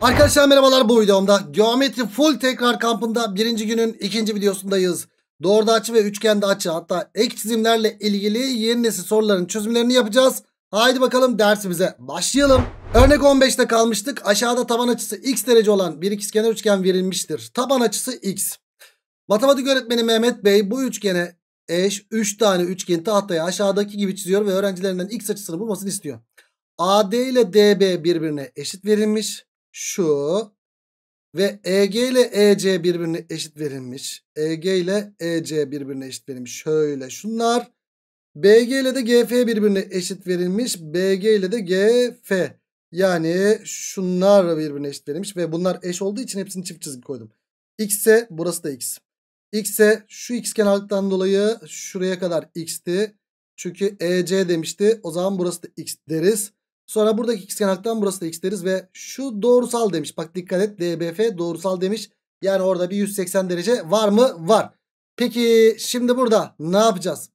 Arkadaşlar merhabalar bu videomda geometri full tekrar kampında birinci günün ikinci videosundayız. Doğruda açı ve üçgende açı hatta ek çizimlerle ilgili yeni nesil soruların çözümlerini yapacağız. Haydi bakalım dersimize başlayalım. Örnek 15'te kalmıştık. Aşağıda taban açısı x derece olan bir ikizkenar üçgen verilmiştir. Taban açısı x. Matematik öğretmeni Mehmet Bey bu üçgene eş 3 tane üçgen tahtaya aşağıdaki gibi çiziyor ve öğrencilerinden x açısını bulmasını istiyor. AD ile DB birbirine eşit verilmiş şu ve EG ile EC birbirine eşit verilmiş. EG ile EC birbirine eşit verilmiş. Şöyle şunlar. BG ile de GF birbirine eşit verilmiş. BG ile de GF. Yani şunlar birbirine eşit verilmiş. Ve bunlar eş olduğu için hepsini çift çizgi koydum. X ise burası da X. X ise şu X kenarlıktan dolayı şuraya kadar X'ti. Çünkü EC demişti. O zaman burası da X deriz. Sonra buradaki ikizkenardan burası da x deriz ve şu doğrusal demiş. Bak dikkat et DBF doğrusal demiş. Yani orada bir 180 derece var mı? Var. Peki şimdi burada ne yapacağız?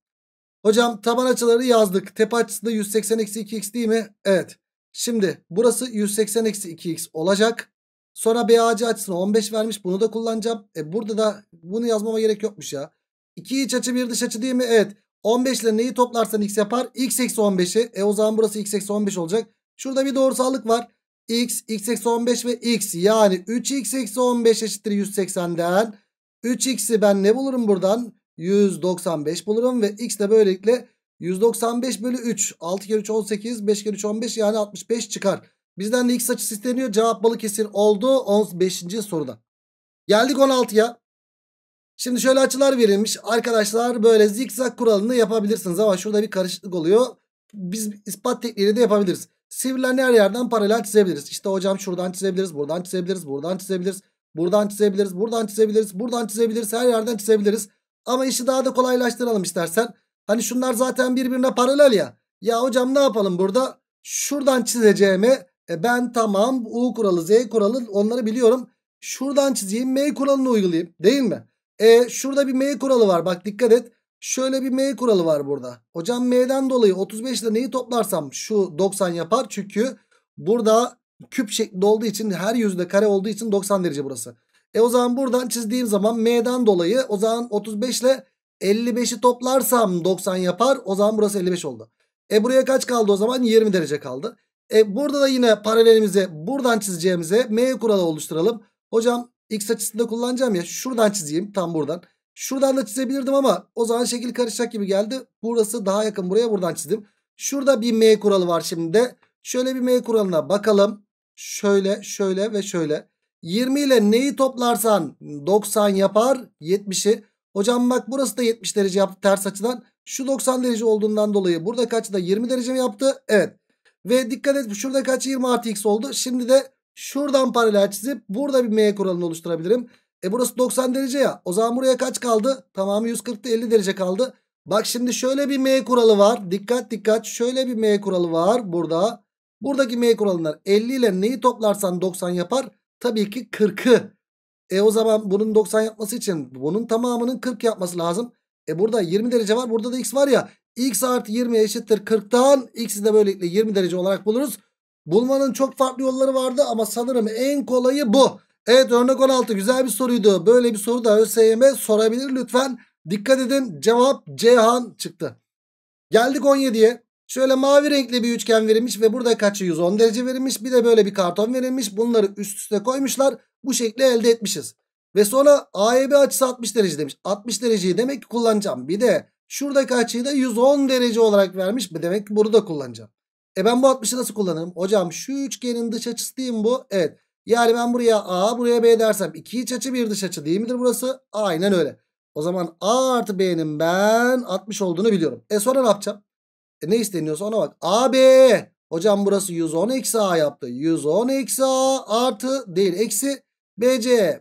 Hocam taban açıları yazdık. Tepe açısı da 180-2x değil mi? Evet. Şimdi burası 180-2x olacak. Sonra BAC açısına 15 vermiş. Bunu da kullanacağım. E burada da bunu yazmama gerek yokmuş ya. İki iç açı bir dış açı değil mi? Evet. 15 ile neyi toplarsan x yapar? x eksi 15'i. E o zaman burası x eksi 15 olacak. Şurada bir doğrusallık var. x, x eksi 15 ve x. Yani 3x eksi 15 eşittir 180'den. 3x'i ben ne bulurum buradan? 195 bulurum ve x de böylelikle 195 bölü 3. 6 kere 3 18, 5 kere 3 15 yani 65 çıkar. Bizden de x açısı isteniyor. Cevap Balıkesir oldu 15. soruda. Geldik 16'ya. Şimdi şöyle açılar verilmiş. Arkadaşlar böyle zikzak kuralını yapabilirsiniz. Ama şurada bir karışıklık oluyor. Biz ispat tekniğiyle de yapabiliriz. Sivrilerini her yerden paralel çizebiliriz. İşte hocam şuradan çizebiliriz, buradan çizebiliriz, buradan çizebiliriz. Buradan çizebiliriz, buradan çizebiliriz, buradan çizebiliriz, her yerden çizebiliriz. Ama işi daha da kolaylaştıralım istersen. Hani şunlar zaten birbirine paralel ya. Ya hocam ne yapalım burada? Şuradan çizeceğimi e ben tamam U kuralı, Z kuralı onları biliyorum. Şuradan çizeyim M kuralını uygulayayım değil mi? E şurada bir M kuralı var. Bak dikkat et. Şöyle bir M kuralı var burada. Hocam M'den dolayı 35 ile neyi toplarsam şu 90 yapar. Çünkü burada küp şeklinde olduğu için her yüzde kare olduğu için 90 derece burası. E o zaman buradan çizdiğim zaman M'den dolayı o zaman 35 ile 55'i toplarsam 90 yapar. O zaman burası 55 oldu. E buraya kaç kaldı o zaman? 20 derece kaldı. E burada da yine paralelimize buradan çizeceğimize M kuralı oluşturalım. Hocam X açısında kullanacağım ya. Şuradan çizeyim tam buradan. Şuradan da çizebilirdim ama o zaman şekil karışacak gibi geldi. Burası daha yakın buraya buradan çizdim. Şurada bir M kuralı var şimdi de. Şöyle bir M kuralına bakalım. Şöyle şöyle ve şöyle. 20 ile neyi toplarsan 90 yapar 70'i. Hocam bak burası da 70 derece yaptı ters açıdan. Şu 90 derece olduğundan dolayı burada kaçı da 20 derece mi yaptı? Evet. Ve dikkat et şurada kaç 20 artı x oldu. Şimdi de Şuradan paralel çizip burada bir M kuralını oluşturabilirim. E burası 90 derece ya. O zaman buraya kaç kaldı? Tamamı 140'ta 50 derece kaldı. Bak şimdi şöyle bir M kuralı var. Dikkat dikkat. Şöyle bir M kuralı var burada. Buradaki M kuralından 50 ile neyi toplarsan 90 yapar? Tabii ki 40'ı. E o zaman bunun 90 yapması için bunun tamamının 40 yapması lazım. E burada 20 derece var. Burada da x var ya. x artı 20 eşittir 40'tan. x'i de böylelikle 20 derece olarak buluruz. Bulmanın çok farklı yolları vardı ama sanırım en kolayı bu. Evet örnek 16 güzel bir soruydu. Böyle bir soru da ÖSYM sorabilir lütfen. Dikkat edin cevap Ceyhan çıktı. Geldik 17'ye. Şöyle mavi renkli bir üçgen verilmiş ve burada kaçı 110 derece verilmiş. Bir de böyle bir karton verilmiş. Bunları üst üste koymuşlar. Bu şekli elde etmişiz. Ve sonra AEB açısı 60 derece demiş. 60 dereceyi demek ki kullanacağım. Bir de şuradaki açıyı da 110 derece olarak vermiş. Demek ki burada kullanacağım. E ben bu 60'ı nasıl kullanırım? Hocam şu üçgenin dış açısı değil mi bu? Evet. Yani ben buraya A buraya B dersem iki iç açı bir dış açı değil midir burası? Aynen öyle. O zaman A artı B'nin ben 60 olduğunu biliyorum. E sonra ne yapacağım? E ne isteniyorsa ona bak. A B. Hocam burası 110 eksi A yaptı. 110 eksi A artı değil eksi B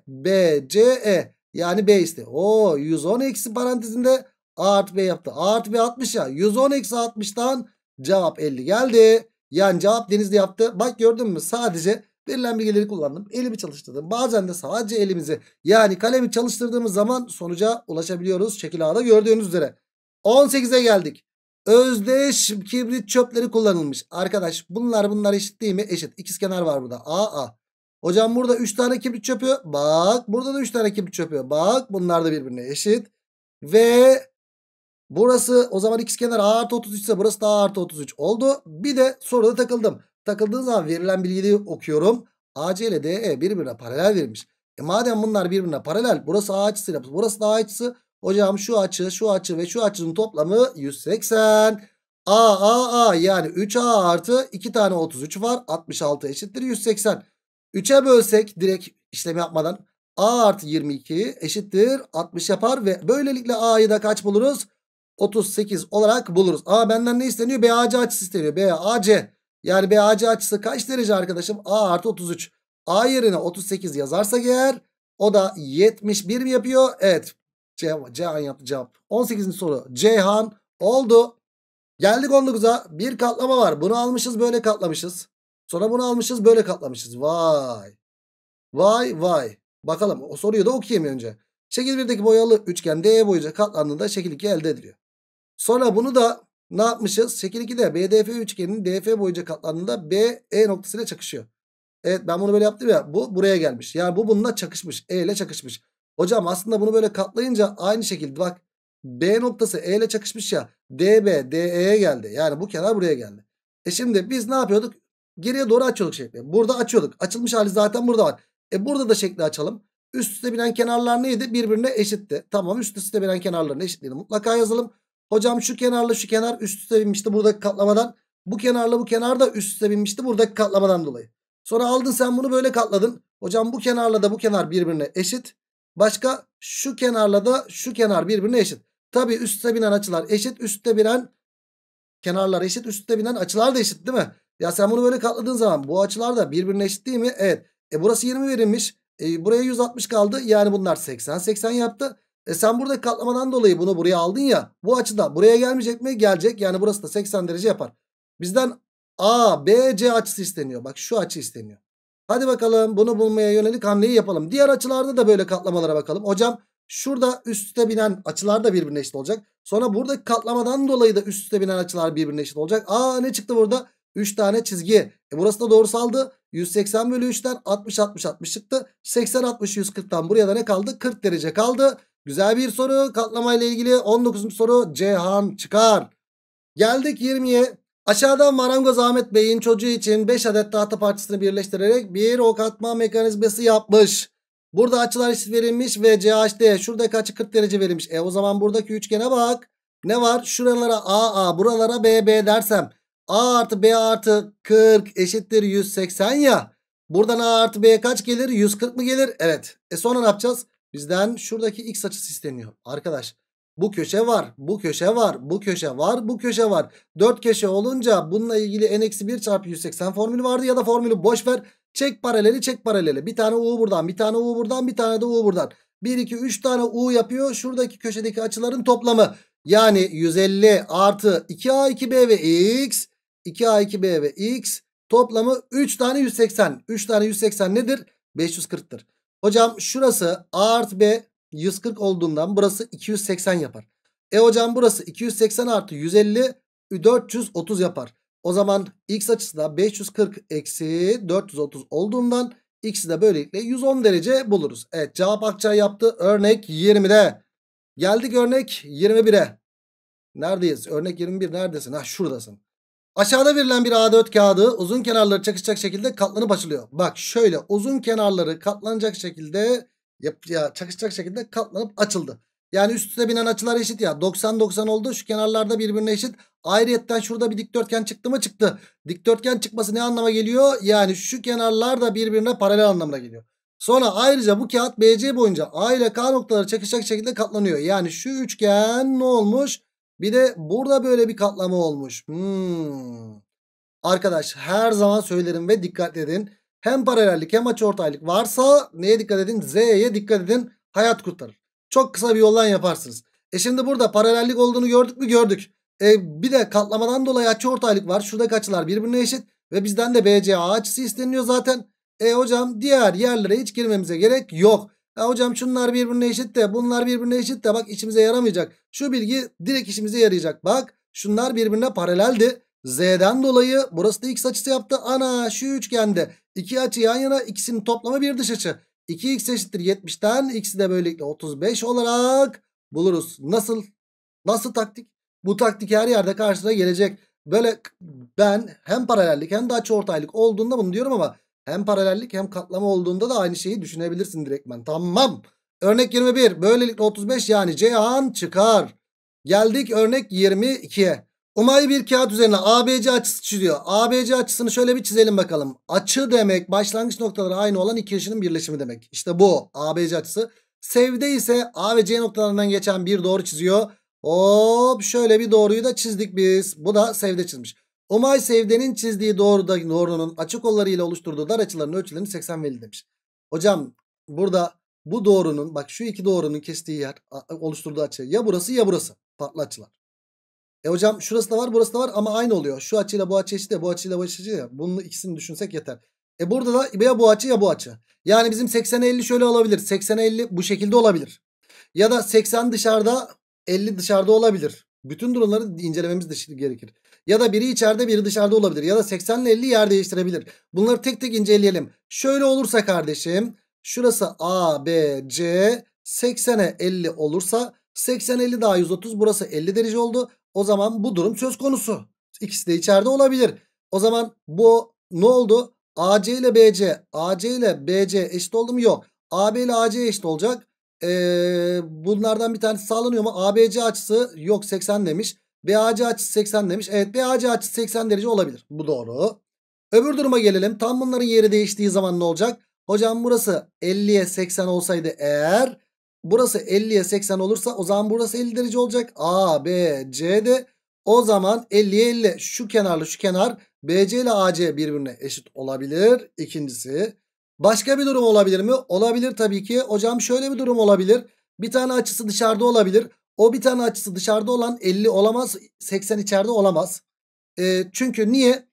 B C C E. Yani B işte. O 110 eksi parantezinde A artı B yaptı. A artı B 60 ya. 110 eksi 60'tan Cevap 50 geldi. Yani cevap Denizli yaptı. Bak gördün mü sadece verilen bilgileri kullandım. Elimi çalıştırdım. Bazen de sadece elimizi yani kalemi çalıştırdığımız zaman sonuca ulaşabiliyoruz. Şekil A'da gördüğünüz üzere. 18'e geldik. Özdeş kibrit çöpleri kullanılmış. Arkadaş bunlar bunlar eşit değil mi? Eşit. İkiz kenar var burada. A A. Hocam burada 3 tane kibrit çöpü. Bak burada da 3 tane kibrit çöpü. Bak bunlar da birbirine eşit. Ve Burası o zaman x kenar a artı 33 ise burası da a artı 33 oldu. Bir de soruda takıldım. Takıldığın zaman verilen bilgiyi okuyorum. AC ile DE birbirine paralel verilmiş. E madem bunlar birbirine paralel burası A açısıyla burası da A açısı. Hocam şu açı şu açı ve şu açının toplamı 180. A A A yani 3A artı 2 tane 33 var 66 eşittir 180. 3'e bölsek direkt işlemi yapmadan A artı 22 eşittir 60 yapar ve böylelikle A'yı da kaç buluruz? 38 olarak buluruz. A benden ne isteniyor? BAC açısı isteniyor. BAC. Yani BAC açısı kaç derece arkadaşım? A artı 33. A yerine 38 yazarsa eğer o da 71 mi yapıyor? Evet. Cehan Cihan yaptı cevap. 18. soru. Cehan oldu. Geldik 19'a. Bir katlama var. Bunu almışız böyle katlamışız. Sonra bunu almışız böyle katlamışız. Vay. Vay vay. Bakalım o soruyu da okuyayım önce. Şekil 1'deki boyalı üçgen D boyunca katlandığında şekil 2 elde ediliyor. Sonra bunu da ne yapmışız? Şekil 2'de BDF üçgeninin DF boyunca katlandığında BE noktasıyla çakışıyor. Evet ben bunu böyle yaptım ya. Bu buraya gelmiş. Yani bu bununla çakışmış. E ile çakışmış. Hocam aslında bunu böyle katlayınca aynı şekilde bak. B noktası E ile çakışmış ya. DB, DE'ye geldi. Yani bu kenar buraya geldi. E şimdi biz ne yapıyorduk? Geriye doğru açıyorduk şekli. Burada açıyorduk. Açılmış hali zaten burada var. E burada da şekli açalım. Üst üste binen kenarlar neydi? Birbirine eşitti. Tamam üst üste binen kenarların eşitliğini Mutlaka yazalım. Hocam şu kenarla şu kenar üst üste binmişti buradaki katlamadan. Bu kenarla bu kenar da üst üste binmişti buradaki katlamadan dolayı. Sonra aldın sen bunu böyle katladın. Hocam bu kenarla da bu kenar birbirine eşit. Başka şu kenarla da şu kenar birbirine eşit. Tabii üstte binen açılar eşit. Üstte binen kenarlar eşit. Üstte binen açılar da eşit değil mi? Ya sen bunu böyle katladığın zaman bu açılar da birbirine eşit değil mi? Evet. E burası 20 verilmiş. E buraya 160 kaldı. Yani bunlar 80 80 yaptı. E sen burada katlamadan dolayı bunu buraya aldın ya. Bu açıdan buraya gelmeyecek mi? Gelecek. Yani burası da 80 derece yapar. Bizden A, B, C açısı isteniyor. Bak şu açı isteniyor. Hadi bakalım bunu bulmaya yönelik hamleyi yapalım. Diğer açılarda da böyle katlamalara bakalım. Hocam şurada üste binen açılar da birbirine eşit olacak. Sonra buradaki katlamadan dolayı da üste binen açılar birbirine eşit olacak. Aa ne çıktı burada? 3 tane çizgi. E burası da doğrusaldı. 180 bölü 3'ten 60 60 60 çıktı. 80 60 140'tan buraya da ne kaldı? 40 derece kaldı. Güzel bir soru. Katlamayla ilgili 19. soru Cihan çıkar. Geldik 20'ye. Aşağıda marangoz Ahmet Bey'in çocuğu için 5 adet tahta parçasını birleştirerek bir o katma mekanizması yapmış. Burada açılar eşit verilmiş ve CHD şurada açı 40 derece verilmiş. E o zaman buradaki üçgene bak. Ne var? Şuralara AA buralara BB dersem. A artı B artı 40 eşittir 180 ya. Buradan A artı B kaç gelir? 140 mı gelir? Evet. E sonra ne yapacağız? Bizden şuradaki x açısı isteniyor. Arkadaş bu köşe var, bu köşe var, bu köşe var, bu köşe var. 4 köşe olunca bununla ilgili n-1 çarpı 180 formülü vardı ya da formülü boş ver. Çek paraleli çek paraleli. Bir tane u buradan, bir tane u buradan, bir tane de u buradan. 1, 2, 3 tane u yapıyor. Şuradaki köşedeki açıların toplamı. Yani 150 artı 2a, 2b ve x. 2a, 2b ve x. Toplamı 3 tane 180. 3 tane 180 nedir? 540'tır. Hocam şurası A artı B 140 olduğundan burası 280 yapar. E hocam burası 280 artı 150 430 yapar. O zaman x açısı da 540 eksi 430 olduğundan x'i de böylelikle 110 derece buluruz. Evet cevap Akça yaptı. Örnek 20'de. Geldik örnek 21'e. Neredeyiz? Örnek 21 neredesin? Ha şuradasın. Aşağıda verilen bir A4 kağıdı uzun kenarları çakışacak şekilde katlanıp açılıyor. Bak şöyle uzun kenarları katlanacak şekilde yap, ya, çakışacak şekilde katlanıp açıldı. Yani üst üste binen açılar eşit ya. 90-90 oldu. Şu kenarlarda birbirine eşit. Ayrıyetten şurada bir dikdörtgen çıktı mı çıktı. Dikdörtgen çıkması ne anlama geliyor? Yani şu kenarlar da birbirine paralel anlamına geliyor. Sonra ayrıca bu kağıt BC boyunca A ile K noktaları çakışacak şekilde katlanıyor. Yani şu üçgen ne olmuş? Bir de burada böyle bir katlama olmuş. Hmm. Arkadaş her zaman söylerim ve dikkat edin. Hem paralellik hem açıortaylık varsa neye dikkat edin? Z'ye dikkat edin. Hayat kurtarır. Çok kısa bir yoldan yaparsınız. E şimdi burada paralellik olduğunu gördük mü? Gördük. E bir de katlamadan dolayı açıortaylık var. Şuradaki açılar birbirine eşit ve bizden de BCA açısı isteniyor zaten. E hocam diğer yerlere hiç girmemize gerek yok. Ya hocam şunlar birbirine eşit de bunlar birbirine eşit de bak içimize yaramayacak. Şu bilgi direkt işimize yarayacak. Bak şunlar birbirine paraleldi. Z'den dolayı burası da x açısı yaptı. Ana şu üçgende iki açı yan yana ikisinin toplamı bir dış açı. 2x eşittir 70'ten x'i de böylelikle 35 olarak buluruz. Nasıl? Nasıl taktik? Bu taktik her yerde karşına gelecek. Böyle ben hem paralellik hem de açıortaylık olduğunda bunu diyorum ama hem paralellik hem katlama olduğunda da aynı şeyi düşünebilirsin direktmen. Tamam. Örnek 21. Böylelikle 35 yani Ceyhan çıkar. Geldik örnek 22'ye. Umay bir kağıt üzerine ABC açısı çiziyor. ABC açısını şöyle bir çizelim bakalım. Açı demek başlangıç noktaları aynı olan iki açının birleşimi demek. İşte bu ABC açısı. Sevde ise A ve C noktalarından geçen bir doğru çiziyor. Hop şöyle bir doğruyu da çizdik biz. Bu da sevde çizmiş. Omay Sevde'nin çizdiği doğruda doğrunun açı kollarıyla oluşturduğu dar açıların ölçülerini 80 verildi demiş. Hocam burada bu doğrunun bak şu iki doğrunun kestiği yer oluşturduğu açı ya burası ya burası farklı açılar. E hocam şurası da var burası da var ama aynı oluyor. Şu açıyla bu açı eşit bu açıyla bu açı ya. Bunun ikisini düşünsek yeter. E burada da ya bu açı ya bu açı. Yani bizim 80'e 50 şöyle olabilir. 80'e 50 bu şekilde olabilir. Ya da 80 dışarıda 50 dışarıda olabilir. Bütün durumları incelememiz de gerekir. Ya da biri içeride biri dışarıda olabilir. Ya da 80 ile 50 yer değiştirebilir. Bunları tek tek inceleyelim. Şöyle olursa kardeşim. Şurası A, B, C. 80'e 50 olursa 80, 50 daha 130. Burası 50 derece oldu. O zaman bu durum söz konusu. İkisi de içeride olabilir. O zaman bu ne oldu? AC ile BC. AC ile BC eşit oldu mu? Yok. AB ile AC eşit olacak e, bunlardan bir tanesi sağlanıyor mu? ABC açısı yok 80 demiş. BAC açısı 80 demiş. Evet BAC açısı 80 derece olabilir. Bu doğru. Öbür duruma gelelim. Tam bunların yeri değiştiği zaman ne olacak? Hocam burası 50'ye 80 olsaydı eğer burası 50'ye 80 olursa o zaman burası 50 derece olacak. A, B, C de o zaman 50'ye 50 şu kenarla şu kenar BC ile AC birbirine eşit olabilir. İkincisi Başka bir durum olabilir mi? Olabilir tabii ki. Hocam şöyle bir durum olabilir. Bir tane açısı dışarıda olabilir. O bir tane açısı dışarıda olan 50 olamaz. 80 içeride olamaz. E, çünkü niye?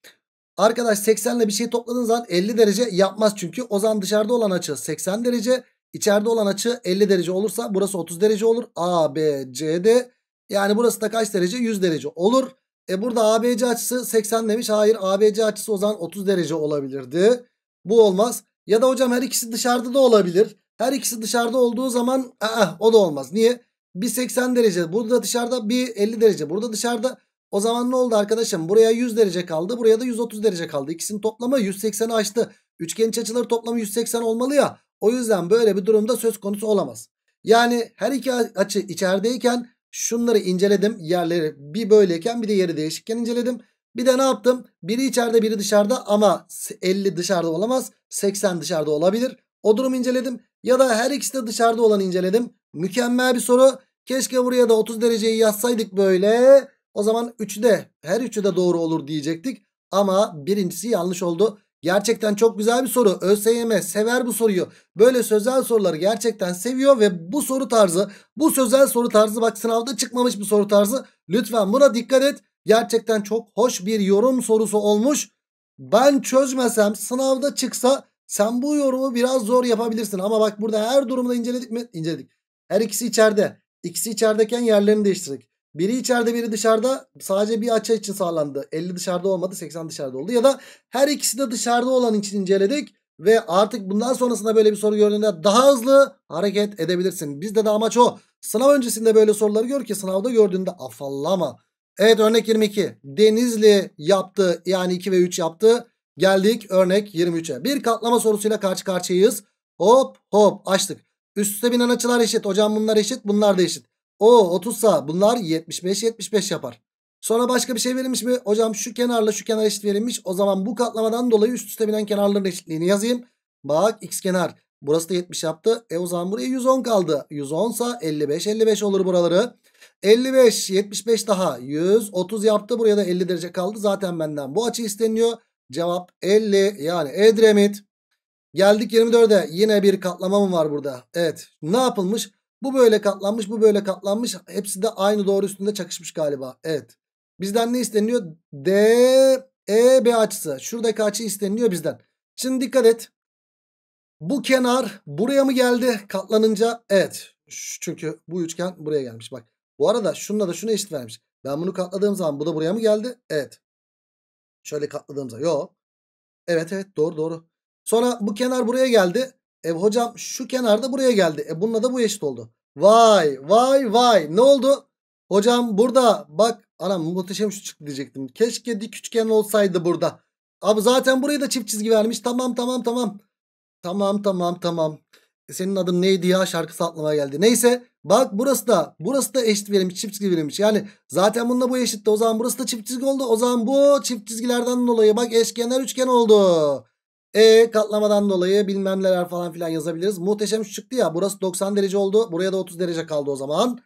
Arkadaş 80 ile bir şey topladığın zaman 50 derece yapmaz çünkü. O zaman dışarıda olan açı 80 derece. içeride olan açı 50 derece olursa burası 30 derece olur. A, B, C, D. Yani burası da kaç derece? 100 derece olur. E burada ABC açısı 80 demiş. Hayır ABC açısı o zaman 30 derece olabilirdi. Bu olmaz. Ya da hocam her ikisi dışarıda da olabilir. Her ikisi dışarıda olduğu zaman aa, o da olmaz. Niye? Bir 80 derece burada dışarıda bir 50 derece burada dışarıda. O zaman ne oldu arkadaşım? Buraya 100 derece kaldı. Buraya da 130 derece kaldı. İkisinin toplamı 180'i açtı. Üçgenin açıları toplamı 180 olmalı ya. O yüzden böyle bir durumda söz konusu olamaz. Yani her iki açı içerideyken şunları inceledim. Yerleri bir böyleyken bir de yeri değişikken inceledim. Bir de ne yaptım? Biri içeride biri dışarıda ama 50 dışarıda olamaz. 80 dışarıda olabilir. O durumu inceledim. Ya da her ikisi de dışarıda olanı inceledim. Mükemmel bir soru. Keşke buraya da 30 dereceyi yazsaydık böyle. O zaman 3'ü de her üçü de doğru olur diyecektik. Ama birincisi yanlış oldu. Gerçekten çok güzel bir soru. ÖSYM sever bu soruyu. Böyle sözel soruları gerçekten seviyor ve bu soru tarzı, bu sözel soru tarzı bak sınavda çıkmamış bir soru tarzı. Lütfen buna dikkat et. Gerçekten çok hoş bir yorum sorusu olmuş. Ben çözmesem sınavda çıksa sen bu yorumu biraz zor yapabilirsin. Ama bak burada her durumda inceledik mi? İnceledik. Her ikisi içeride. İkisi içerideyken yerlerini değiştirdik. Biri içeride biri dışarıda sadece bir açı için sağlandı. 50 dışarıda olmadı 80 dışarıda oldu. Ya da her ikisi de dışarıda olan için inceledik. Ve artık bundan sonrasında böyle bir soru gördüğünde daha hızlı hareket edebilirsin. Bizde de amaç o. Sınav öncesinde böyle soruları gör ki sınavda gördüğünde afallama. Evet örnek 22. Denizli yaptı yani 2 ve 3 yaptı. Geldik örnek 23'e. Bir katlama sorusuyla karşı karşıyayız. Hop hop açtık. Üste binen açılar eşit. Hocam bunlar eşit bunlar da eşit. O 30 sa bunlar 75 75 yapar. Sonra başka bir şey verilmiş mi? Hocam şu kenarla şu kenar eşit verilmiş. O zaman bu katlamadan dolayı üst üste binen kenarların eşitliğini yazayım. Bak x kenar. Burası da 70 yaptı. E o zaman buraya 110 kaldı. 110 sa 55 55 olur buraları. 55, 75 daha 130 yaptı. Buraya da 50 derece kaldı. Zaten benden bu açı isteniyor. Cevap 50 yani Edremit. Geldik 24'e. Yine bir katlama mı var burada? Evet. Ne yapılmış? Bu böyle katlanmış, bu böyle katlanmış. Hepsi de aynı doğru üstünde çakışmış galiba. Evet. Bizden ne isteniyor? D, E, B açısı. Şuradaki açı isteniyor bizden. Şimdi dikkat et. Bu kenar buraya mı geldi katlanınca? Evet. Çünkü bu üçgen buraya gelmiş. Bak. Bu arada şununla da şunu eşit vermiş. Ben bunu katladığım zaman bu da buraya mı geldi? Evet. Şöyle katladığım zaman. Yok. Evet evet doğru doğru. Sonra bu kenar buraya geldi. E hocam şu kenar da buraya geldi. E bununla da bu eşit oldu. Vay vay vay. Ne oldu? Hocam burada bak anam muhteşem şu çıktı diyecektim. Keşke dik üçgen olsaydı burada. Abi zaten burayı da çift çizgi vermiş. Tamam tamam tamam. Tamam tamam tamam senin adın neydi ya şarkısı aklıma geldi. Neyse bak burası da burası da eşit verilmiş çift çizgi verilmiş. Yani zaten bununla bu eşitti o zaman burası da çift çizgi oldu. O zaman bu çift çizgilerden dolayı bak eşkenar üçgen oldu. E katlamadan dolayı bilmem neler falan filan yazabiliriz. Muhteşem şu çıktı ya burası 90 derece oldu. Buraya da 30 derece kaldı o zaman.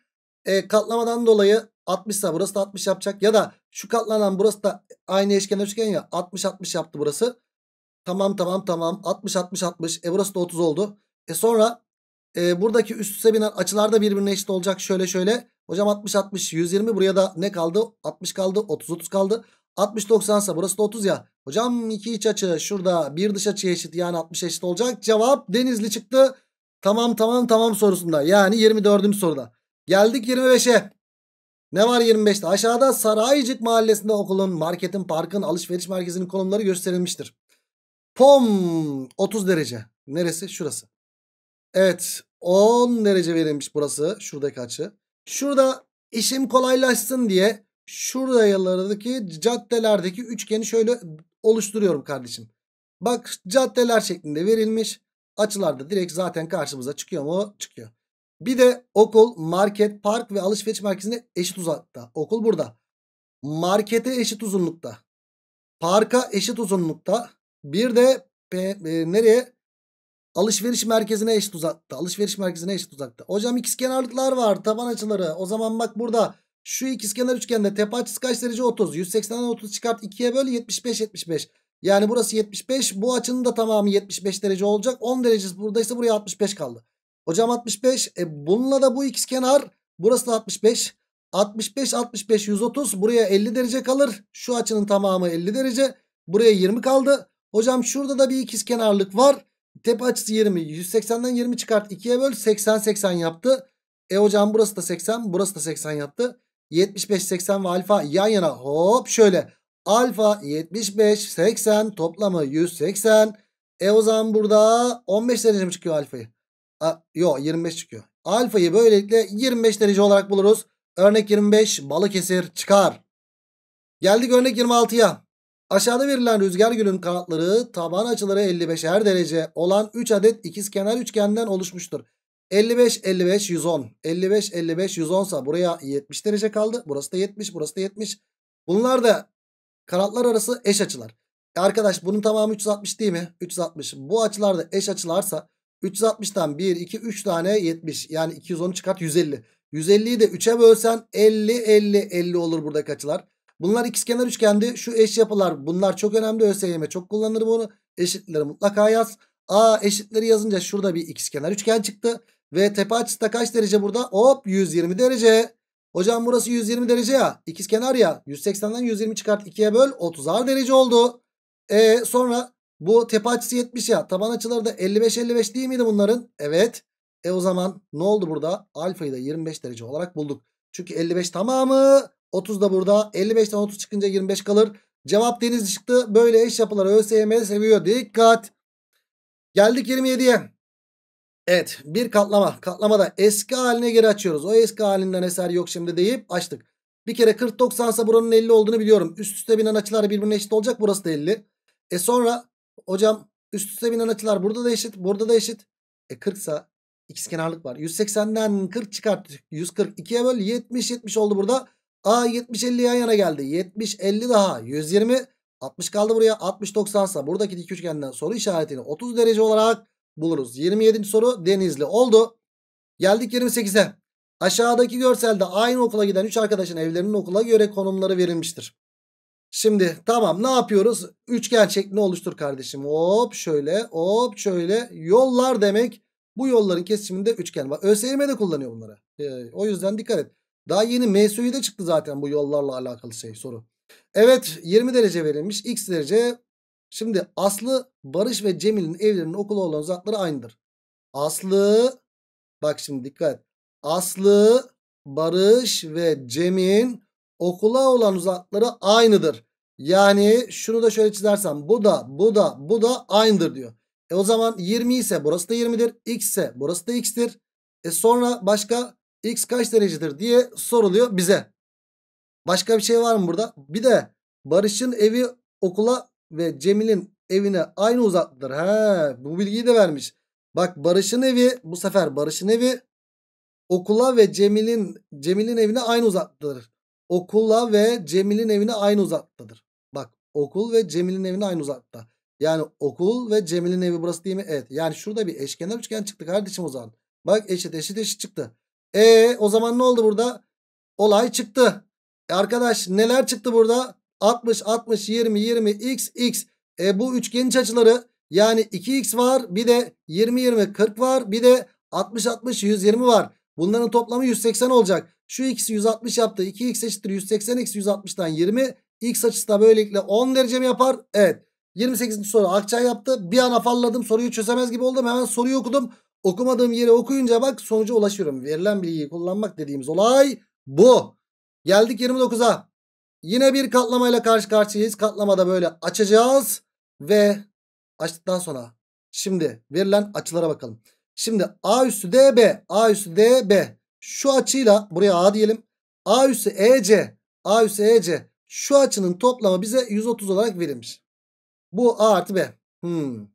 E katlamadan dolayı 60 ise burası da 60 yapacak. Ya da şu katlanan burası da aynı eşkenar üçgen ya 60-60 yaptı burası. Tamam tamam tamam 60-60-60 e burası da 30 oldu. E sonra e, buradaki üst üste binen açılar da birbirine eşit olacak. Şöyle şöyle. Hocam 60 60 120 buraya da ne kaldı? 60 kaldı 30 30 kaldı. 60 90 ise burası da 30 ya. Hocam iki iç açı şurada bir dış açı eşit yani 60 eşit olacak. Cevap Denizli çıktı. Tamam tamam tamam sorusunda yani 24. soruda. Geldik 25'e. Ne var 25'te? Aşağıda Saraycık mahallesinde okulun, marketin, parkın, alışveriş merkezinin konumları gösterilmiştir. Pom 30 derece. Neresi? Şurası. Evet 10 derece verilmiş burası şuradaki açı. Şurada işim kolaylaşsın diye şurada şuralardaki caddelerdeki üçgeni şöyle oluşturuyorum kardeşim. Bak caddeler şeklinde verilmiş. da direkt zaten karşımıza çıkıyor mu? Çıkıyor. Bir de okul, market, park ve alışveriş merkezine eşit uzakta. Okul burada. Markete eşit uzunlukta. Parka eşit uzunlukta. Bir de e, nereye? Alışveriş merkezine eşit uzakta. Alışveriş merkezine eşit uzakta. Hocam ikizkenarlıklar var. Taban açıları. O zaman bak burada şu ikizkenar üçgende tepe açısı kaç derece? 30. 180'den 30 çıkart 2'ye böl 75 75. Yani burası 75. Bu açının da tamamı 75 derece olacak. 10 derecesi buradaysa buraya 65 kaldı. Hocam 65. E bununla da bu ikizkenar. Burası da 65. 65 65 130 buraya 50 derece kalır. Şu açının tamamı 50 derece. Buraya 20 kaldı. Hocam şurada da bir ikizkenarlık var. Tepe açısı 20. 180'den 20 çıkart. 2'ye böl. 80 80 yaptı. E hocam burası da 80. Burası da 80 yaptı. 75 80 ve alfa yan yana. Hop şöyle. Alfa 75 80 toplamı 180. E o zaman burada 15 derece mi çıkıyor alfayı? Yok 25 çıkıyor. Alfayı böylelikle 25 derece olarak buluruz. Örnek 25 Balıkesir çıkar. Geldik örnek 26'ya. Aşağıda verilen rüzgar gülün kanatları taban açıları 55'er derece olan 3 adet ikizkenar üçgenden oluşmuştur. 55 55 110 55 55 110 sa buraya 70 derece kaldı. Burası da 70 burası da 70. Bunlar da kanatlar arası eş açılar. E arkadaş bunun tamamı 360 değil mi? 360. Bu açılar da eş açılarsa 360'tan 1 2 3 tane 70 yani 210 çıkart 150. 150'yi de 3'e bölsen 50 50 50 olur buradaki açılar. Bunlar ikizkenar üçgende şu eş yapılar bunlar çok önemli ÖSYM çok kullanır bunu. Eşitleri mutlaka yaz. A eşitleri yazınca şurada bir ikizkenar üçgen çıktı. Ve tepe açısı da kaç derece burada? Hop 120 derece. Hocam burası 120 derece ya. İkizkenar ya. 180'den 120 çıkart 2'ye böl 30'ar derece oldu. E sonra bu tepe açısı 70 ya. Taban açıları da 55 55 değil miydi bunların? Evet. E o zaman ne oldu burada? Alfayı da 25 derece olarak bulduk. Çünkü 55 tamamı 30 da burada. 55'ten 30 çıkınca 25 kalır. Cevap deniz çıktı. Böyle eş yapılar. ÖSYM seviyor. Dikkat. Geldik 27'ye. Evet bir katlama. Katlamada eski haline geri açıyoruz. O eski halinden eser yok şimdi deyip açtık. Bir kere 40-90 ise buranın 50 olduğunu biliyorum. Üst üste binen açılar birbirine eşit olacak. Burası da 50. E sonra hocam üst üste binen açılar burada da eşit. Burada da eşit. E 40 ise kenarlık var. 180'den 40 çıkart. 142'ye böl. 70-70 oldu burada. A 70 50 yan yana geldi. 70 50 daha 120 60 kaldı buraya 60 90 sa buradaki dik üçgenden soru işaretini 30 derece olarak buluruz. 27. soru Denizli oldu. Geldik 28'e. Aşağıdaki görselde aynı okula giden 3 arkadaşın evlerinin okula göre konumları verilmiştir. Şimdi tamam ne yapıyoruz? Üçgen şeklini oluştur kardeşim. Hop şöyle hop şöyle yollar demek. Bu yolların kesiminde üçgen var. ÖSYM de kullanıyor bunları. Ee, o yüzden dikkat et. Daha yeni MSÜ'de çıktı zaten bu yollarla alakalı şey soru. Evet 20 derece verilmiş. X derece. Şimdi Aslı, Barış ve Cemil'in evlerinin okulu olan uzakları aynıdır. Aslı bak şimdi dikkat. Aslı, Barış ve Cem'in okula olan uzakları aynıdır. Yani şunu da şöyle çizersem bu da bu da bu da aynıdır diyor. E o zaman 20 ise burası da 20'dir. X ise burası da x'tir. E sonra başka x kaç derecedir diye soruluyor bize. Başka bir şey var mı burada? Bir de Barış'ın evi okula ve Cemil'in evine aynı uzaktır. He, bu bilgiyi de vermiş. Bak Barış'ın evi bu sefer Barış'ın evi okula ve Cemil'in Cemil'in evine aynı uzaktır. Okula ve Cemil'in evine aynı uzaktadır. Bak okul ve Cemil'in evine aynı uzaklıkta. Yani okul ve Cemil'in evi burası değil mi? Evet. Yani şurada bir eşkenar üçgen çıktı kardeşim o zaman. Bak eşit eşit eşit çıktı. E o zaman ne oldu burada? Olay çıktı. E arkadaş neler çıktı burada? 60, 60, 20, 20, x, x. E bu üçgenin açıları yani 2x var bir de 20, 20, 40 var bir de 60, 60, 120 var. Bunların toplamı 180 olacak. Şu x'i 160 yaptı. 2x eşittir 180 eksi 160'tan 20. X açısı da böylelikle 10 derece mi yapar? Evet. 28. soru Akçay yaptı. Bir an afalladım. Soruyu çözemez gibi oldum. Hemen soruyu okudum. Okumadığım yeri okuyunca bak sonuca ulaşıyorum. Verilen bilgiyi kullanmak dediğimiz olay bu. Geldik 29'a. Yine bir katlamayla karşı karşıyayız. Katlamada böyle açacağız. Ve açtıktan sonra şimdi verilen açılara bakalım. Şimdi A üstü DB. A üstü DB. Şu açıyla buraya A diyelim. A üstü EC. A üstü EC. Şu açının toplamı bize 130 olarak verilmiş. Bu A artı B. Hmm.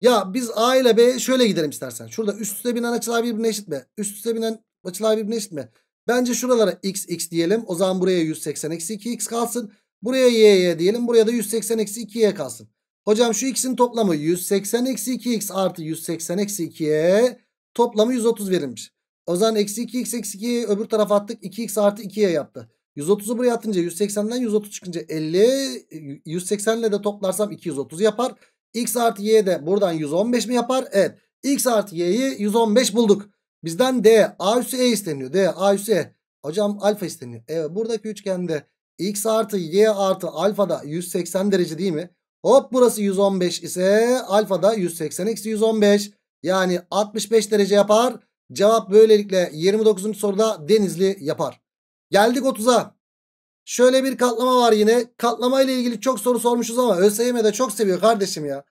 Ya biz A ile b şöyle gidelim istersen. Şurada üst üste binen açılar birbirine eşit mi? Üst üste binen açılar birbirine eşit mi? Bence şuralara x x diyelim. O zaman buraya 180 eksi 2x kalsın. Buraya y y diyelim. Buraya da 180 eksi 2y kalsın. Hocam şu x'in toplamı 180 eksi 2x artı 180 eksi 2y toplamı 130 verilmiş. O zaman eksi 2x eksi 2 öbür tarafa attık. 2x artı 2 y yaptı. 130'u buraya atınca 180'den 130 çıkınca 50. 180 ile de toplarsam 230 yapar. X artı y de buradan 115 mi yapar? Evet. X artı y'yi 115 bulduk. Bizden D A üssü E isteniyor. D A üssü E. Hocam alfa isteniyor. Evet buradaki üçgende X artı y artı alfa da 180 derece değil mi? Hop burası 115 ise alfa da 180 eksi 115. Yani 65 derece yapar. Cevap böylelikle 29. soruda Denizli yapar. Geldik 30'a. Şöyle bir katlama var yine. Katlama ile ilgili çok soru sormuşuz ama ÖSYM de çok seviyor kardeşim ya.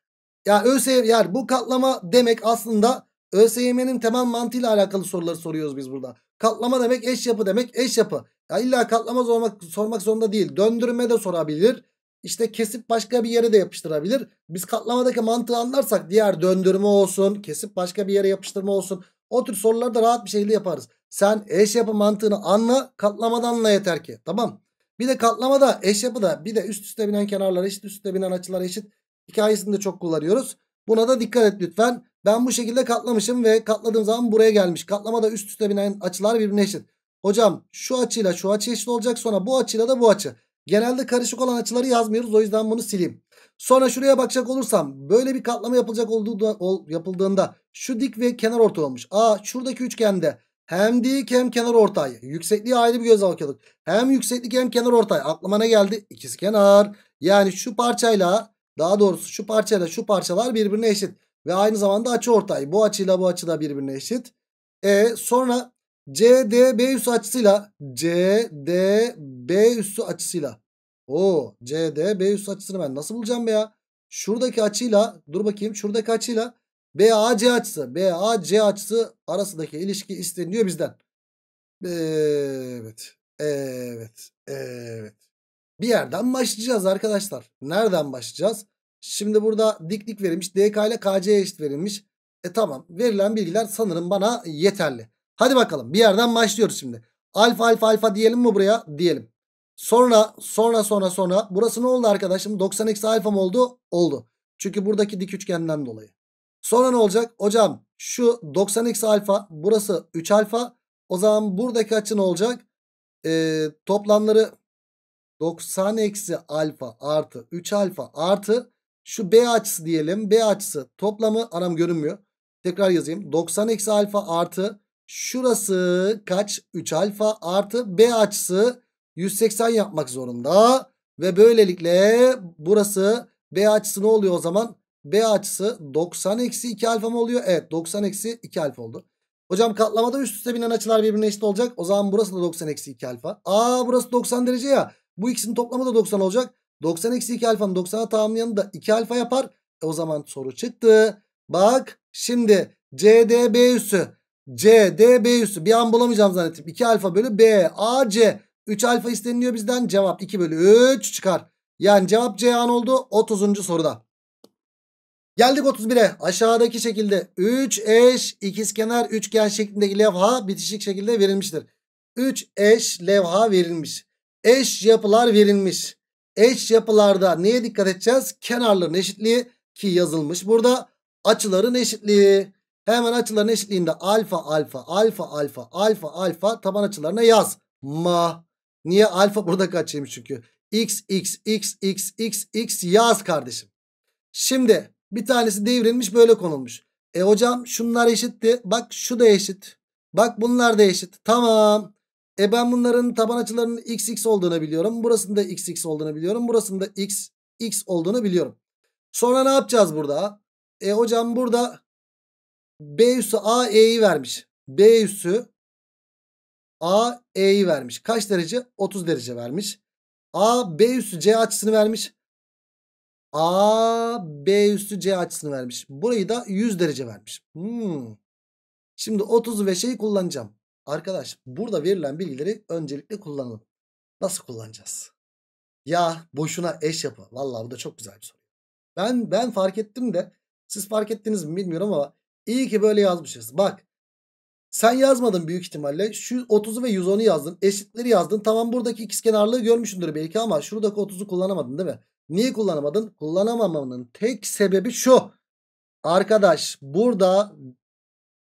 Ya ÖSYM yani bu katlama demek aslında ÖSYM'nin temel mantığıyla alakalı soruları soruyoruz biz burada. Katlama demek eş yapı demek eş yapı. Ya illa katlama sormak, sormak zorunda değil. Döndürme de sorabilir. İşte kesip başka bir yere de yapıştırabilir. Biz katlamadaki mantığı anlarsak diğer döndürme olsun, kesip başka bir yere yapıştırma olsun. O tür soruları da rahat bir şekilde yaparız. Sen eş yapı mantığını anla, katlamadan anla yeter ki. Tamam. Bir de katlamada eş yapı da, bir de üst üste binen kenarlar eşit üst üste binen açılar eşit hikayesini de çok kullanıyoruz. Buna da dikkat et lütfen. Ben bu şekilde katlamışım ve katladığım zaman buraya gelmiş. Katlama da üst üste binen açılar birbirine eşit. Hocam şu açıyla şu açı eşit olacak sonra bu açıyla da bu açı. Genelde karışık olan açıları yazmıyoruz o yüzden bunu sileyim. Sonra şuraya bakacak olursam böyle bir katlama yapılacak olduğu, yapıldığında şu dik ve kenar orta olmuş. Aa şuradaki üçgende hem dik hem kenar ortay. Yüksekliği ayrı bir göz bakıyorduk. Hem yükseklik hem kenar ortay. Aklıma ne geldi? İkisi kenar. Yani şu parçayla daha doğrusu şu parçayla şu parçalar birbirine eşit. Ve aynı zamanda açı ortay. Bu açıyla bu açı da birbirine eşit. E sonra CDB üssü açısıyla CDB üssü açısıyla o CDB üssü açısını ben nasıl bulacağım be ya? Şuradaki açıyla dur bakayım şuradaki açıyla BAC açısı BAC açısı arasındaki ilişki isteniyor bizden. Evet. Evet. Evet. Bir yerden başlayacağız arkadaşlar. Nereden başlayacağız? Şimdi burada diklik verilmiş. DK ile KC eşit verilmiş. E tamam. Verilen bilgiler sanırım bana yeterli. Hadi bakalım. Bir yerden başlıyoruz şimdi. Alfa alfa alfa diyelim mi buraya? Diyelim. Sonra sonra sonra sonra. Burası ne oldu arkadaşım? 90 eksi alfa mı oldu? Oldu. Çünkü buradaki dik üçgenden dolayı. Sonra ne olacak? Hocam şu 90 eksi alfa burası 3 alfa. O zaman buradaki açı ne olacak? Ee, toplamları 90 eksi alfa artı 3 alfa artı şu B açısı diyelim. B açısı toplamı aram görünmüyor. Tekrar yazayım. 90 eksi alfa artı şurası kaç? 3 alfa artı B açısı 180 yapmak zorunda. Ve böylelikle burası B açısı ne oluyor o zaman? B açısı 90 eksi 2 alfa mı oluyor? Evet 90 eksi 2 alfa oldu. Hocam katlamada üst üste binen açılar birbirine eşit olacak. O zaman burası da 90 eksi 2 alfa. Aa burası 90 derece ya. Bu ikisinin toplamı da 90 olacak. 90 eksi 2 alfanın 90'a tamamlayanı da 2 alfa yapar. E o zaman soru çıktı. Bak şimdi CDB üssü. CDB üssü. Bir an bulamayacağım zannettim. 2 alfa bölü B. AC. 3 alfa isteniliyor bizden. Cevap 2 bölü 3 çıkar. Yani cevap C an oldu 30. soruda. Geldik 31'e. Aşağıdaki şekilde 3 eş ikizkenar üçgen şeklindeki levha bitişik şekilde verilmiştir. 3 eş levha verilmiş. Eş yapılar verilmiş. Eş yapılarda neye dikkat edeceğiz? Kenarların eşitliği ki yazılmış burada. Açıların eşitliği. Hemen açıların eşitliğinde alfa alfa alfa alfa alfa alfa taban açılarına yaz. Ma. Niye alfa burada kaçayım çünkü. X x x x x x yaz kardeşim. Şimdi bir tanesi devrilmiş böyle konulmuş. E hocam şunlar eşitti. Bak şu da eşit. Bak bunlar da eşit. Tamam. E ben bunların taban açılarının x x olduğunu biliyorum. Burasının da x x olduğunu biliyorum. Burasının da x x olduğunu biliyorum. Sonra ne yapacağız burada? E hocam burada B üssü A E'yi vermiş. B üssü A E'yi vermiş. Kaç derece? 30 derece vermiş. A B üssü C açısını vermiş. A B üstü C açısını vermiş. Burayı da 100 derece vermiş. Hmm. Şimdi 30'u ve şeyi kullanacağım. Arkadaş burada verilen bilgileri öncelikle kullanalım. Nasıl kullanacağız? Ya boşuna eş yapı. Vallahi bu da çok güzel bir soru. Ben ben fark ettim de siz fark ettiniz mi bilmiyorum ama iyi ki böyle yazmışız. Bak sen yazmadın büyük ihtimalle. Şu 30'u ve 110'u yazdın. Eşitleri yazdın. Tamam buradaki ikizkenarlığı görmüşsündür belki ama şuradaki 30'u kullanamadın değil mi? Niye kullanamadın? Kullanamamanın tek sebebi şu. Arkadaş burada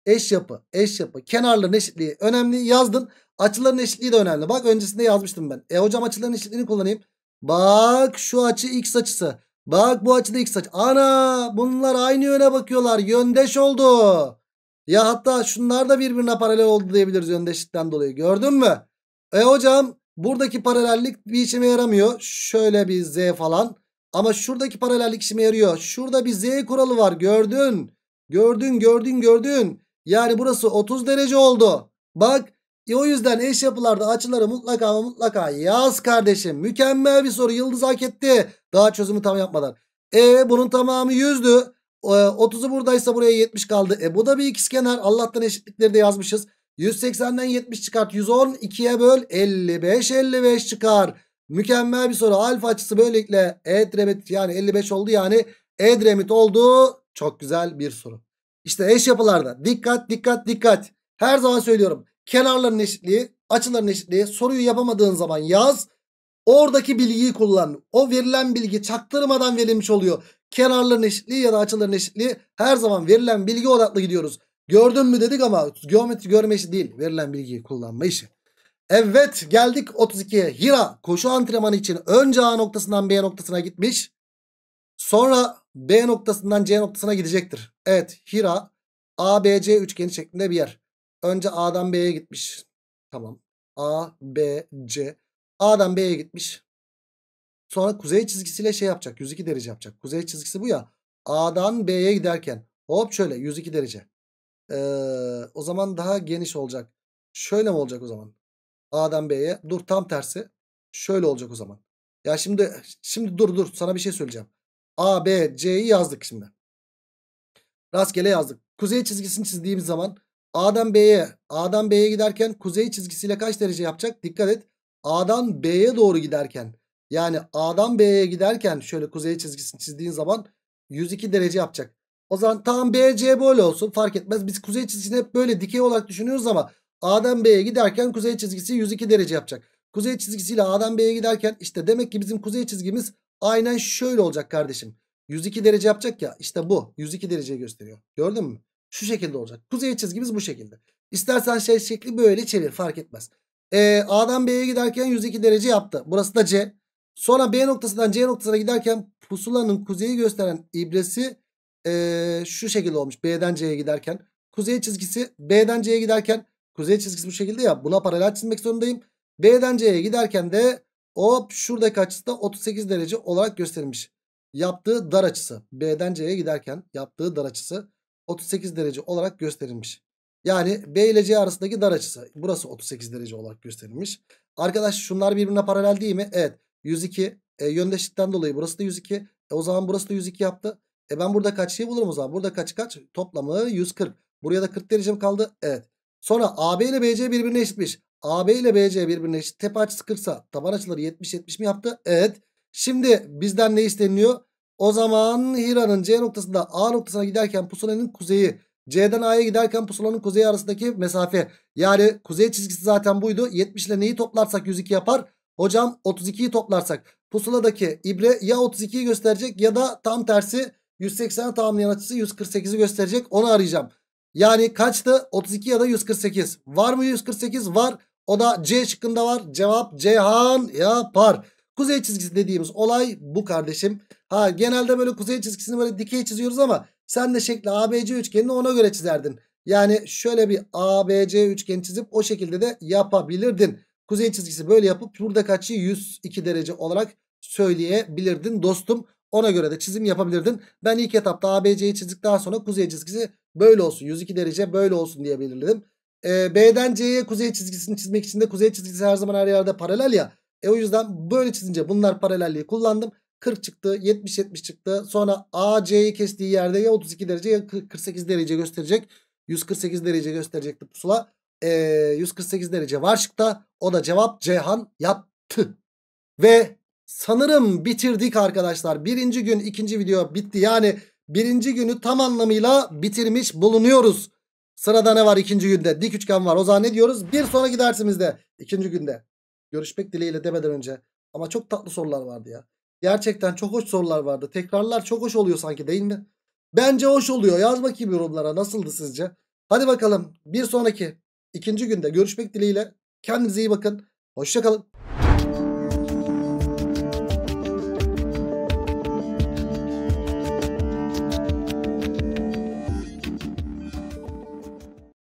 eş yapı, eş yapı, kenarların eşitliği önemli yazdın. Açıların eşitliği de önemli. Bak öncesinde yazmıştım ben. E hocam açıların eşitliğini kullanayım. Bak şu açı x açısı. Bak bu açı da x açı. Ana bunlar aynı yöne bakıyorlar. Yöndeş oldu. Ya hatta şunlar da birbirine paralel oldu diyebiliriz yöndeşlikten dolayı. Gördün mü? E hocam Buradaki paralellik bir işime yaramıyor. Şöyle bir z falan. Ama şuradaki paralellik işime yarıyor. Şurada bir z kuralı var gördün. Gördün gördün gördün. Yani burası 30 derece oldu. Bak e o yüzden eş yapılarda açıları mutlaka ama mutlaka yaz kardeşim. Mükemmel bir soru. Yıldız hak etti. Daha çözümü tam yapmadan. E bunun tamamı 100'dü. E, 30'u buradaysa buraya 70 kaldı. E bu da bir ikizkenar. Allah'tan eşitlikleri de yazmışız. 180'den 70 çıkart 110 2'ye böl 55 55 çıkar. Mükemmel bir soru. Alfa açısı böylelikle Edremit yani 55 oldu yani Edremit oldu. Çok güzel bir soru. İşte eş yapılarda dikkat dikkat dikkat. Her zaman söylüyorum. Kenarların eşitliği, açıların eşitliği. Soruyu yapamadığın zaman yaz. Oradaki bilgiyi kullan. O verilen bilgi çaktırmadan verilmiş oluyor. Kenarların eşitliği ya da açıların eşitliği her zaman verilen bilgi odaklı gidiyoruz. Gördün mü dedik ama geometri görme işi değil. Verilen bilgiyi kullanma işi. Evet geldik 32'ye. Hira koşu antrenmanı için önce A noktasından B noktasına gitmiş. Sonra B noktasından C noktasına gidecektir. Evet Hira ABC üçgeni şeklinde bir yer. Önce A'dan B'ye gitmiş. Tamam. A, B, C. A'dan B'ye gitmiş. Sonra kuzey çizgisiyle şey yapacak. 102 derece yapacak. Kuzey çizgisi bu ya. A'dan B'ye giderken hop şöyle 102 derece. Ee, o zaman daha geniş olacak. Şöyle mi olacak o zaman? A'dan B'ye. Dur tam tersi. Şöyle olacak o zaman. Ya şimdi şimdi dur dur sana bir şey söyleyeceğim. A, B, C'yi yazdık şimdi. Rastgele yazdık. Kuzey çizgisini çizdiğimiz zaman A'dan B'ye A'dan B'ye giderken kuzey çizgisiyle kaç derece yapacak? Dikkat et. A'dan B'ye doğru giderken yani A'dan B'ye giderken şöyle kuzey çizgisini çizdiğin zaman 102 derece yapacak. O zaman tam BC böyle olsun fark etmez. Biz kuzey çizgisini hep böyle dikey olarak düşünüyoruz ama A'dan B'ye giderken kuzey çizgisi 102 derece yapacak. Kuzey çizgisiyle A'dan B'ye giderken işte demek ki bizim kuzey çizgimiz aynen şöyle olacak kardeşim. 102 derece yapacak ya işte bu 102 derece gösteriyor. Gördün mü? Şu şekilde olacak. Kuzey çizgimiz bu şekilde. İstersen şey şekli böyle çevir fark etmez. Ee, A'dan B'ye giderken 102 derece yaptı. Burası da C. Sonra B noktasından C noktasına giderken pusulanın kuzeyi gösteren ibresi ee, şu şekilde olmuş. B'den C'ye giderken. Kuzey çizgisi B'den C'ye giderken. Kuzey çizgisi bu şekilde ya. Buna paralel çizmek zorundayım. B'den C'ye giderken de hop şuradaki açısı da 38 derece olarak gösterilmiş. Yaptığı dar açısı. B'den C'ye giderken yaptığı dar açısı 38 derece olarak gösterilmiş. Yani B ile C arasındaki dar açısı. Burası 38 derece olarak gösterilmiş. Arkadaş şunlar birbirine paralel değil mi? Evet. 102 e, yöndeşlikten dolayı burası da 102. E, o zaman burası da 102 yaptı. E ben burada kaçıyı şey bulurum o zaman. Burada kaç kaç? Toplamı 140. Buraya da 40 derece mi kaldı? Evet. Sonra AB ile BC birbirine eşitmiş. AB ile BC birbirine eşit. Tepe açısı 40 taban açıları 70-70 mi yaptı? Evet. Şimdi bizden ne isteniyor? O zaman Hira'nın C noktasında A noktasına giderken pusulanın kuzeyi C'den A'ya giderken pusulanın kuzeyi arasındaki mesafe. Yani kuzey çizgisi zaten buydu. 70 ile neyi toplarsak 102 yapar. Hocam 32'yi toplarsak pusuladaki ibre ya 32'yi gösterecek ya da tam tersi 180'e tamamlayan açısı 148'i gösterecek. Onu arayacağım. Yani kaçtı? 32 ya da 148. Var mı 148? Var. O da C şıkkında var. Cevap Ceyhan yapar. Kuzey çizgisi dediğimiz olay bu kardeşim. Ha genelde böyle kuzey çizgisini böyle dikey çiziyoruz ama sen de şekli ABC üçgenini ona göre çizerdin. Yani şöyle bir ABC üçgeni çizip o şekilde de yapabilirdin. Kuzey çizgisi böyle yapıp burada kaçı 102 derece olarak söyleyebilirdin dostum. Ona göre de çizim yapabilirdin. Ben ilk etapta ABC'yi çizdikten sonra kuzey çizgisi böyle olsun. 102 derece böyle olsun diye belirledim. E, B'den C'ye kuzey çizgisini çizmek için de kuzey çizgisi her zaman her yerde paralel ya. E o yüzden böyle çizince bunlar paralelliği kullandım. 40 çıktı 70 70 çıktı. Sonra AC'yi kestiği yerde ya 32 derece ya 48 derece gösterecek. 148 derece gösterecekti pusula. E, 148 derece var şıkta. O da cevap Ceyhan yaptı. Ve Sanırım bitirdik arkadaşlar. Birinci gün ikinci video bitti. Yani birinci günü tam anlamıyla bitirmiş bulunuyoruz. Sırada ne var ikinci günde? Dik üçgen var. O zaman ne diyoruz? Bir sonraki dersimizde ikinci günde. Görüşmek dileğiyle demeden önce. Ama çok tatlı sorular vardı ya. Gerçekten çok hoş sorular vardı. Tekrarlar çok hoş oluyor sanki değil mi? Bence hoş oluyor. Yaz bakayım yorumlara nasıldı sizce? Hadi bakalım bir sonraki ikinci günde görüşmek dileğiyle. Kendinize iyi bakın. Hoşçakalın.